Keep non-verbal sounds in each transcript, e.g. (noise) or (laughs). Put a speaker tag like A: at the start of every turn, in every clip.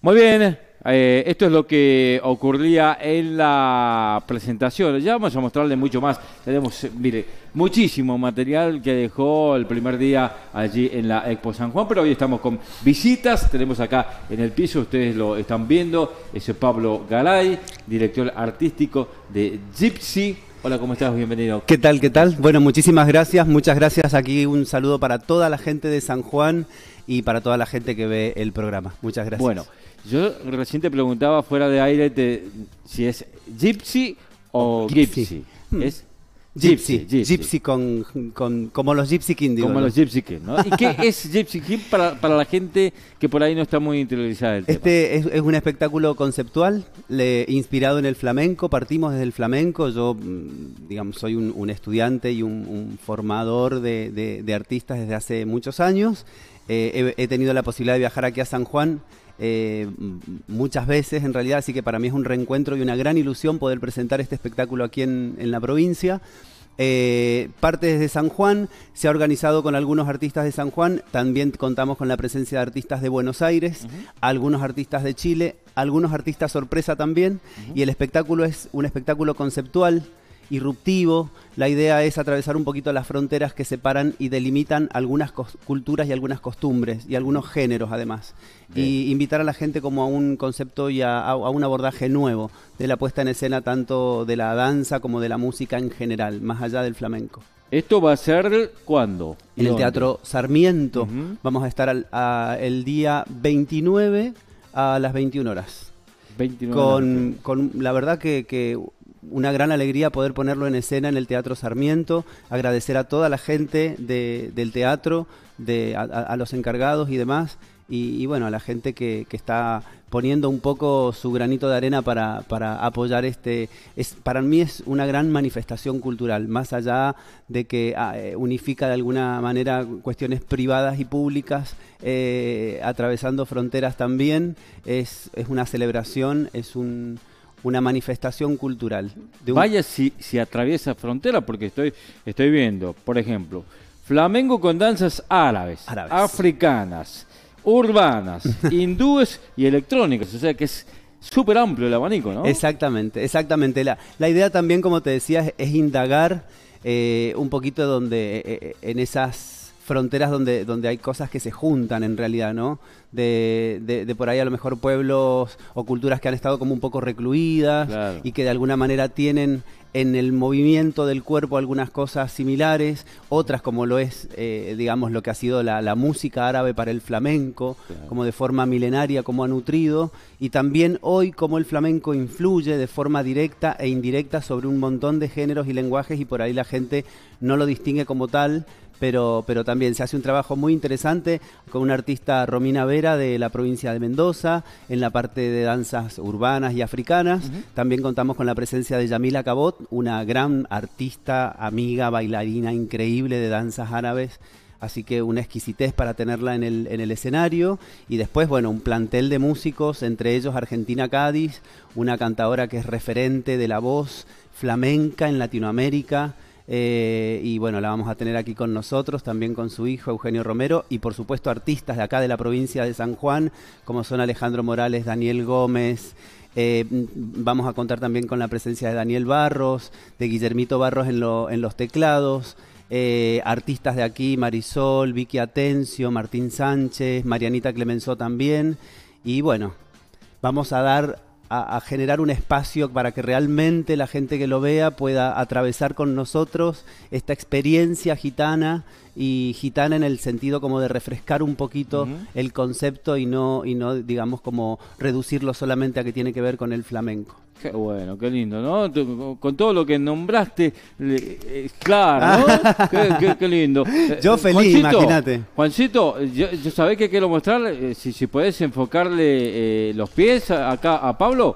A: Muy bien, eh, esto es lo que ocurría en la presentación. Ya vamos a mostrarle mucho más. Tenemos, eh, mire, muchísimo material que dejó el primer día allí en la Expo San Juan, pero hoy estamos con visitas. Tenemos acá en el piso, ustedes lo están viendo, ese Pablo Galay, director artístico de
B: Gypsy Hola, ¿cómo estás? Bienvenido. ¿Qué tal? ¿Qué tal? Bueno, muchísimas gracias. Muchas gracias. Aquí un saludo para toda la gente de San Juan y para toda la gente que ve el programa. Muchas gracias. Bueno,
A: yo recién te preguntaba fuera de aire si es Gypsy o Gypsy. Hmm. Es
B: Gypsy, gypsy, con, con, como los Gypsy King. como los Gypsy King, ¿no? ¿Y qué (laughs) es Gypsy King para, la gente que por ahí no está muy interiorizada Este Es, un espectáculo conceptual le, inspirado en el flamenco, partimos desde el flamenco, yo mm, digamos soy un, estudiante y un, formador de, artistas desde hace muchos años, eh, he tenido la posibilidad de viajar aquí a San Juan eh, muchas veces en realidad, así que para mí es un reencuentro y una gran ilusión poder presentar este espectáculo aquí en, la provincia. Eh, parte desde San Juan, se ha organizado con algunos artistas de San Juan, también contamos con la presencia de artistas de Buenos Aires, algunos artistas de Chile, algunos artistas sorpresa también, y el espectáculo es un espectáculo conceptual irruptivo. La idea es atravesar un poquito las fronteras que separan y delimitan algunas culturas y algunas costumbres y algunos géneros además. Y invitar a la gente como a un concepto y a, un abordaje nuevo de la puesta en escena tanto de la danza como de la música en general, más allá del flamenco. ¿Esto va a ser cuándo? En el Teatro Sarmiento. Vamos a estar el día 29 a las 21 horas. ¿21 con, horas. la verdad que una gran alegría poder ponerlo en escena en el Teatro Sarmiento, agradecer a toda la gente del teatro, a, los encargados y demás, y, bueno, a la gente que, está poniendo un poco su granito de arena para, apoyar este... Es, para mí es una gran manifestación cultural, más allá de que ah, eh, unifica de alguna manera cuestiones privadas y públicas, eh, atravesando fronteras también, es, es una celebración, es un una manifestación cultural. Vaya si, si atraviesa frontera, porque estoy, estoy viendo, por ejemplo, flamenco
A: con danzas árabes, africanas, urbanas, (laughs) hindúes y
B: electrónicas. O sea que es súper amplio el abanico, ¿no? Exactamente, exactamente. La, la idea también, como te decía, es, indagar eh, un poquito donde eh, eh, en esas fronteras donde, donde hay cosas que se juntan en realidad, ¿no? De, por ahí a lo mejor pueblos o culturas que han estado como un poco recluidas y que de alguna manera tienen en el movimiento del cuerpo algunas cosas similares, otras como lo es, eh, digamos, lo que ha sido la, música árabe para el flamenco, como de forma milenaria, como ha nutrido, y también hoy como el flamenco influye de forma directa e indirecta sobre un montón de géneros y lenguajes y por ahí la gente no lo distingue como tal, pero, pero también se hace un trabajo muy interesante con una artista Romina Vera de la provincia de Mendoza, en la parte de danzas urbanas y africanas. También contamos con la presencia de Yamila Cabot, una gran artista, amiga, bailarina increíble de danzas árabes así que una exquisitez para tenerla en el, en el, escenario. Y después, bueno, un plantel de músicos, entre ellos Argentina Cádiz, una cantadora que es referente de la voz flamenca en Latinoamérica. Eh, y bueno, la vamos a tener aquí con nosotros, también con su hijo Eugenio Romero y por supuesto artistas de acá de la provincia de San Juan, como son Alejandro Morales, Daniel Gómez. Eh, vamos a contar también con la presencia de Daniel Barros, de Guillermito Barros en, los teclados. Eh, artistas de aquí, Marisol, Vicky Atencio, Martín Sánchez, Marianita Clemenzó también. Y bueno, vamos a dar a, generar un espacio para que realmente la gente que lo vea pueda atravesar con nosotros esta experiencia gitana y gitana en el sentido como de refrescar un poquito el concepto y no, y no, digamos, como reducirlo solamente a que tiene que ver con el flamenco. bueno, qué lindo, ¿no? Con todo lo que nombraste, eh, claro, ¿no? (laughs) qué, lindo. Yo eh, feliz, imagínate.
A: Juancito, yo, yo sabés que quiero mostrar, eh, si, si enfocarle los pies acá a Pablo,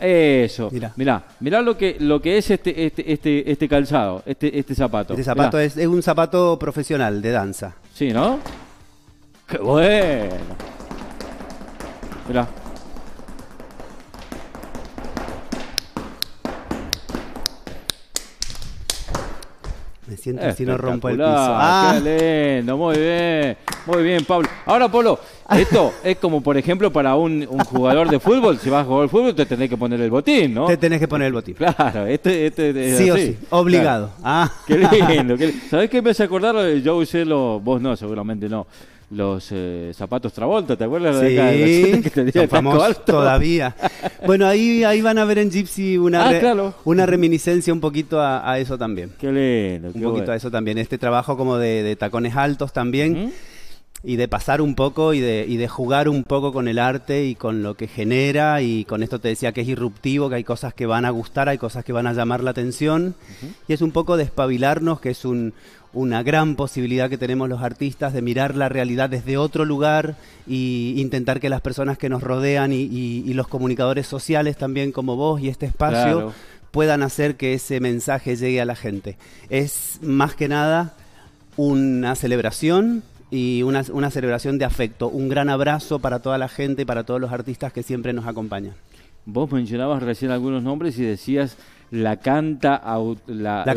A: eso. Mirá. mirá, mirá, lo que lo que es este este este, este calzado, este este zapato. Este zapato
B: es, es, un zapato profesional de danza.
A: Sí, ¿no? Qué bueno. Mirá.
B: Me siento si no rompo el piso. ¡Ah!
A: ¡Qué lindo! Muy bien, muy bien, Pablo. Ahora, Polo (laughs) Esto es como, por ejemplo, para un, jugador de fútbol, si vas a jugar al fútbol te tenés que poner el botín, ¿no? Te tenés que poner el botín. Claro, este, este es sí o sí, obligado. Ah. Qué lindo. (laughs) ¿Sabés qué me hace acordar? Yo usé los, vos no, seguramente no, los eh, zapatos Travolta, ¿te acuerdas? Sí, de (laughs) que famosos todavía.
B: bueno, ahí, ahí van a ver en Gypsy una, ah, una reminiscencia un poquito a, eso también. Qué lindo. Un poquito a eso también. Este trabajo como de, tacones altos también y de pasar un poco y de, jugar un poco con el arte y con lo que genera y con esto te decía que es irruptivo, que hay cosas que van a gustar, hay cosas que van a llamar la atención y es un poco despabilarnos, que es una gran posibilidad que tenemos los artistas de mirar la realidad desde otro lugar e intentar que las personas que nos rodean y, los comunicadores sociales también como vos y este espacio puedan hacer que ese mensaje llegue a la gente. Es más que nada una celebración y una, celebración de afecto. Un gran abrazo para toda la gente y para todos los artistas que siempre nos acompañan. Vos mencionabas recién algunos nombres y decías la canta la, la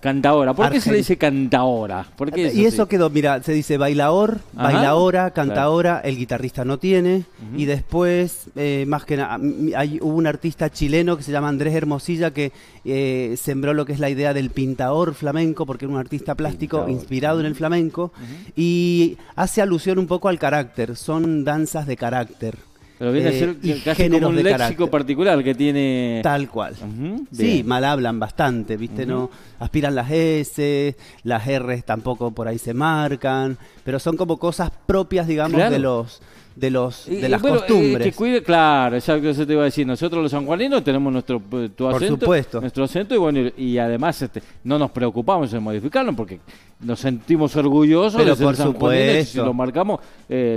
B: cantaora. ¿Por qué se dice cantaora? ¿Por y eso quedó, mira, se dice bailaor, Ajá. bailaora, cantaora, el guitarrista no tiene. Y después, eh, más que nada, hay, hubo un artista chileno que se llama Andrés Hermosilla que eh, sembró lo que es la idea del pintador flamenco, porque era un artista plástico inspirado en el flamenco. Y hace alusión un poco al carácter, son danzas de carácter. Pero viene a eh, ser casi como un léxico
A: particular que tiene. Tal
B: cual. sí, mal hablan bastante, ¿viste? No aspiran las S, las R tampoco por ahí se marcan, pero son como cosas propias, digamos, de los de los de las eh, costumbres. que
A: cuide, claro, que se te iba a decir. Nosotros los sanjuaninos tenemos nuestro eh, Por supuesto. nuestro acento y bueno, y además este, no nos preocupamos en modificarlo porque nos sentimos orgullosos Pero de por supuesto. lo marcamos.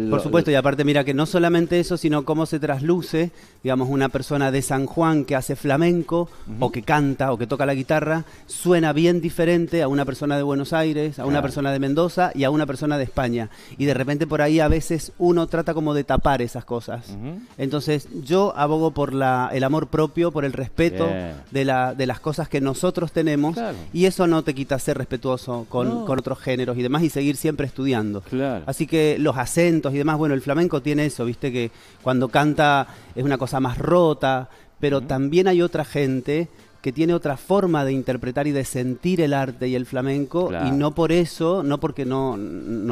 B: por supuesto, y aparte mira que no solamente eso, sino cómo se trasluce, digamos, una persona de San Juan que hace flamenco o que canta o que toca la guitarra, suena bien diferente a una persona de Buenos Aires, a una persona de Mendoza y a una persona de España. Y de repente por ahí a veces uno trata como de tapar esas cosas. Entonces yo abogo por la, el amor propio, por el respeto de, la, de las cosas que nosotros tenemos y eso no te quita ser respetuoso con, con, otros géneros y demás y seguir siempre estudiando. Así que los acentos y demás, bueno, el flamenco tiene eso, viste que cuando canta es una cosa más rota, pero también hay otra gente que tiene otra forma de interpretar y de sentir el arte y el flamenco, y no por eso, no porque no,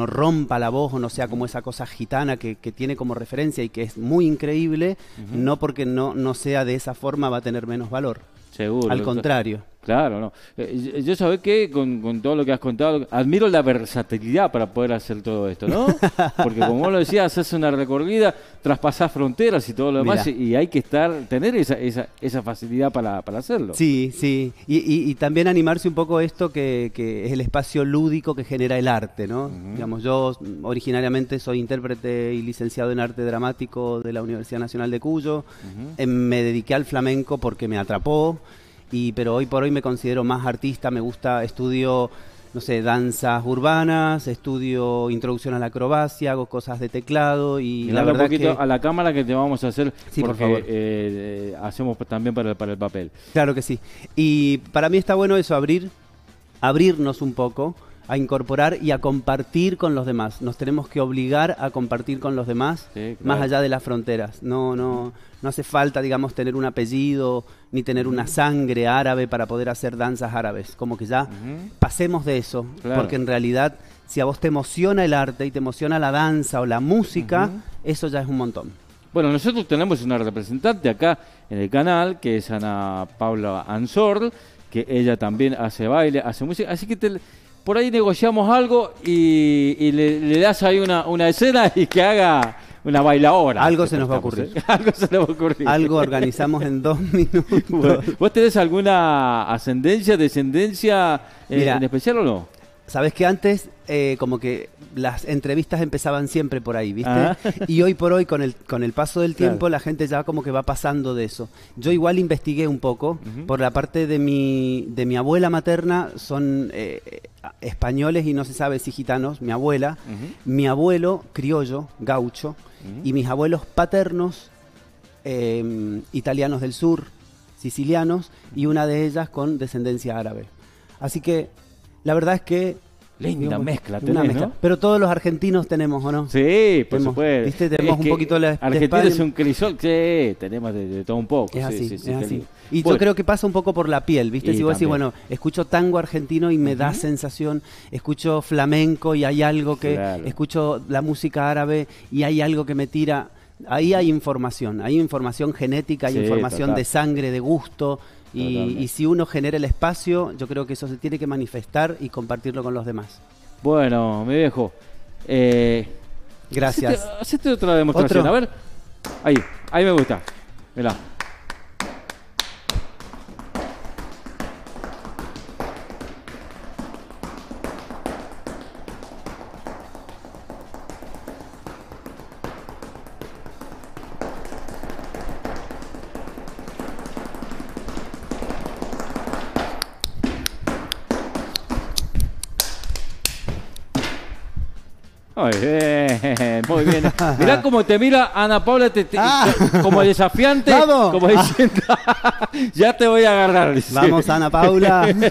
B: rompa la voz o no sea como esa cosa gitana que, que tiene como referencia y que es muy increíble, no porque no, no sea de esa forma va a tener menos valor. Seguro. Al contrario.
A: Claro, no. Eh, yo sabés que con, todo lo que has contado, admiro la versatilidad para poder hacer todo esto, ¿no? (laughs) Porque como vos lo decías, haces una recorrida, traspasás fronteras y todo lo demás, y hay que estar, tener esa, esa, facilidad para, hacerlo.
B: Sí, sí. Y, también animarse un poco esto que, es el espacio lúdico que genera el arte, ¿no? Digamos, yo originariamente soy intérprete y licenciado en arte dramático de la Universidad Nacional de Cuyo. Em, me dediqué al flamenco porque me atrapó pero hoy por hoy me considero más artista, me gusta, estudio, no sé, danzas urbanas, estudio introducción a la acrobacia, hago cosas de teclado y la verdad un poquito a la cámara que te vamos a hacer porque, por favor. Eh, hacemos también para, para el papel. Claro que sí. Y para mí está bueno eso, abrir, abrirnos un poco a incorporar y a compartir con los demás. Nos tenemos que obligar a compartir con los demás más allá de las fronteras. No, no, no hace falta, digamos, tener un apellido ni tener una sangre árabe para poder hacer danzas árabes. Como que ya pasemos de eso, porque en realidad si a vos te emociona el arte y te emociona la danza o la música, eso ya es un montón. Bueno, nosotros
A: tenemos una representante acá en el canal, que es Ana Paula Ansor, que ella también hace baile, hace música, así que te, por ahí negociamos algo y, le, das ahí una, escena y que haga una bailaora. Algo se nos va a ocurrir.
B: ¿eh? (laughs) Algo se nos va a ocurrir. Algo organizamos en dos (laughs) minutos.
A: ¿Vos tenés alguna
B: ascendencia, descendencia eh, en especial o no? Sabes que antes, eh, como que las entrevistas empezaban siempre por ahí, ¿viste? Ah. (laughs) Y hoy por hoy, con el, con el paso del tiempo, la gente ya como que va pasando de eso. Yo igual investigué un poco, por la parte de mi, de mi abuela materna, son eh, españoles y no se sabe si gitanos, mi abuela, mi abuelo criollo, gaucho, y mis abuelos paternos, em, italianos del sur, sicilianos, y una de ellas con descendencia árabe. Así que la verdad es que Linda mezcla, una mezcla. Pero todos los argentinos tenemos, ¿o no? Sí, por tenemos, supuesto. ¿viste? Tenemos un poquito la. Argentina es un
A: crisol, sí, tenemos de, todo un poco. Es así, Y yo creo
B: que pasa un poco por la piel, ¿viste? si vos decís, bueno, escucho tango argentino y me da sensación, escucho flamenco y hay algo que. Escucho la música árabe y hay algo que me tira. Ahí hay información, hay información genética, hay información de sangre, de gusto, y, si uno genera el espacio, yo creo que eso se tiene que manifestar y compartirlo con los demás.
A: Bueno, mi viejo. Eh, Gracias. Hacete, otra demostración. A ver. Ahí, ahí me gusta. Mirá. Muy bien, muy bien. Mirá cómo te mira Ana Paula ah. como desafiante, como diciendo, (laughs) ya te voy a agarrar. Vamos Ana Paula. (laughs)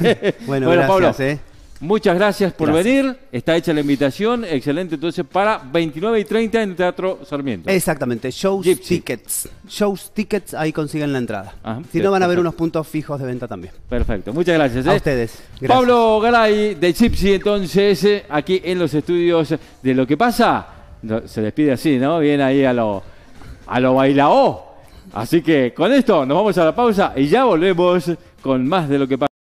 A: Bueno, gracias, eh.
B: Muchas gracias por
A: venir. Está hecha la invitación. Excelente. Entonces, para 29 y 30 en el Teatro Sarmiento.
B: Exactamente. Shows
A: Tickets.
B: Shows Tickets, ahí consiguen la entrada. Ah, si no, van a haber unos puntos fijos de venta también.
A: Perfecto. Muchas gracias. A ¿eh? ustedes. Pablo Garay, de Chipsy, entonces, eh, aquí en los estudios de Lo que pasa. Se despide así, ¿no? Viene ahí a lo, a lo bailao. Así que con esto nos vamos a la pausa y ya volvemos con más de Lo que pasa.